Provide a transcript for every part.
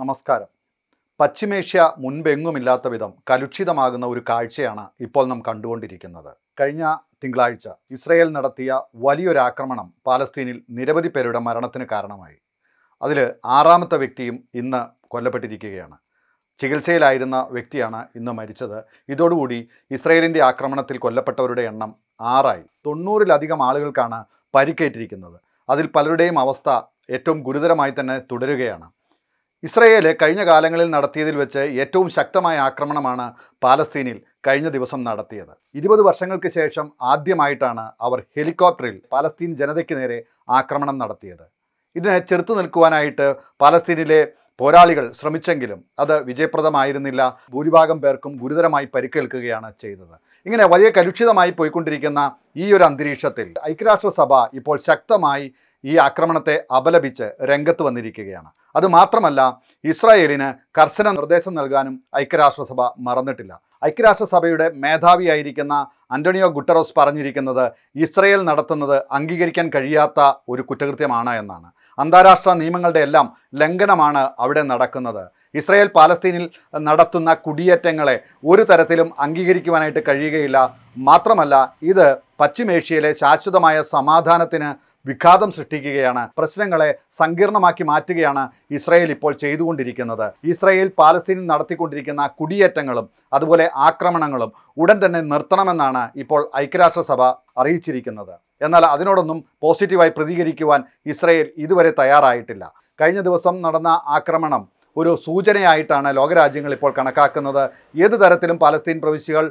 നമസ്കാരം പശ്ചിമേഷ്യ മുൻപെങ്ങുമില്ലാത്ത വിധം കലുഷിതമാകുന്ന ഒരു കാഴ്ചയാണ് ഇപ്പോൾ നാം കണ്ടുകൊണ്ടിരിക്കുന്നത് കഴിഞ്ഞ തിങ്കളാഴ്ച ഇസ്രയേൽ നടത്തിയ വലിയൊരാക്രമണം പാലസ്തീനിൽ നിരവധി പേരുടെ മരണത്തിന് കാരണമായി അതിൽ ആറാമത്തെ വ്യക്തിയും ഇന്ന് കൊല്ലപ്പെട്ടിരിക്കുകയാണ് ചികിത്സയിലായിരുന്ന വ്യക്തിയാണ് ഇന്ന് മരിച്ചത് ഇതോടുകൂടി ഇസ്രയേലിൻ്റെ ആക്രമണത്തിൽ കൊല്ലപ്പെട്ടവരുടെ എണ്ണം ആറായി തൊണ്ണൂറിലധികം ആളുകൾക്കാണ് പരിക്കേറ്റിരിക്കുന്നത് അതിൽ പലരുടെയും അവസ്ഥ ഏറ്റവും ഗുരുതരമായി തന്നെ തുടരുകയാണ് ഇസ്രയേല് കഴിഞ്ഞ കാലങ്ങളിൽ നടത്തിയതിൽ വെച്ച് ഏറ്റവും ശക്തമായ ആക്രമണമാണ് പാലസ്തീനിൽ കഴിഞ്ഞ ദിവസം നടത്തിയത് ഇരുപത് വർഷങ്ങൾക്ക് ശേഷം ആദ്യമായിട്ടാണ് അവർ ഹെലികോപ്റ്ററിൽ പാലസ്തീൻ ജനതയ്ക്ക് നേരെ ആക്രമണം നടത്തിയത് ഇതിനെ ചെറുത്തു നിൽക്കുവാനായിട്ട് പാലസ്തീനിലെ പോരാളികൾ ശ്രമിച്ചെങ്കിലും അത് വിജയപ്രദമായിരുന്നില്ല ഭൂരിഭാഗം പേർക്കും ഗുരുതരമായി പരിക്കേൽക്കുകയാണ് ചെയ്തത് ഇങ്ങനെ വലിയ കലുഷിതമായി പോയിക്കൊണ്ടിരിക്കുന്ന ഈ ഒരു അന്തരീക്ഷത്തിൽ ഐക്യരാഷ്ട്രസഭ ഇപ്പോൾ ശക്തമായി ഈ ആക്രമണത്തെ അപലപിച്ച് രംഗത്ത് വന്നിരിക്കുകയാണ് അതുമാത്രമല്ല ഇസ്രായേലിന് കർശന നിർദ്ദേശം നൽകാനും ഐക്യരാഷ്ട്രസഭ മറന്നിട്ടില്ല ഐക്യരാഷ്ട്രസഭയുടെ മേധാവിയായിരിക്കുന്ന അന്റോണിയോ ഗുട്ടറോസ് പറഞ്ഞിരിക്കുന്നത് ഇസ്രയേൽ നടത്തുന്നത് അംഗീകരിക്കാൻ കഴിയാത്ത ഒരു കുറ്റകൃത്യമാണ് എന്നാണ് അന്താരാഷ്ട്ര നിയമങ്ങളുടെ എല്ലാം ലംഘനമാണ് അവിടെ നടക്കുന്നത് ഇസ്രയേൽ പാലസ്തീനിൽ നടത്തുന്ന കുടിയേറ്റങ്ങളെ ഒരു തരത്തിലും അംഗീകരിക്കുവാനായിട്ട് കഴിയുകയില്ല മാത്രമല്ല ഇത് പശ്ചിമേഷ്യയിലെ ശാശ്വതമായ സമാധാനത്തിന് വിഘാതം സൃഷ്ടിക്കുകയാണ് പ്രശ്നങ്ങളെ സങ്കീർണമാക്കി മാറ്റുകയാണ് ഇസ്രയേൽ ഇപ്പോൾ ചെയ്തുകൊണ്ടിരിക്കുന്നത് ഇസ്രയേൽ പാലസ്തീനിൽ നടത്തിക്കൊണ്ടിരിക്കുന്ന കുടിയേറ്റങ്ങളും അതുപോലെ ആക്രമണങ്ങളും ഉടൻ തന്നെ നിർത്തണമെന്നാണ് ഇപ്പോൾ ഐക്യരാഷ്ട്രസഭ അറിയിച്ചിരിക്കുന്നത് എന്നാൽ അതിനോടൊന്നും പോസിറ്റീവായി പ്രതികരിക്കുവാൻ ഇസ്രയേൽ ഇതുവരെ തയ്യാറായിട്ടില്ല കഴിഞ്ഞ ദിവസം നടന്ന ആക്രമണം ഒരു സൂചനയായിട്ടാണ് ലോകരാജ്യങ്ങൾ ഇപ്പോൾ കണക്കാക്കുന്നത് ഏത് തരത്തിലും പലസ്തീൻ പ്രവിശ്യകൾ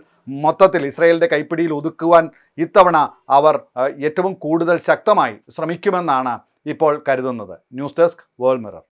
മൊത്തത്തിൽ ഇസ്രയേലിൻ്റെ കൈപ്പിടിയിൽ ഒതുക്കുവാൻ ഇത്തവണ അവർ ഏറ്റവും കൂടുതൽ ശക്തമായി ശ്രമിക്കുമെന്നാണ് ഇപ്പോൾ കരുതുന്നത് ന്യൂസ് ഡെസ്ക് വേൾഡ് മിറർ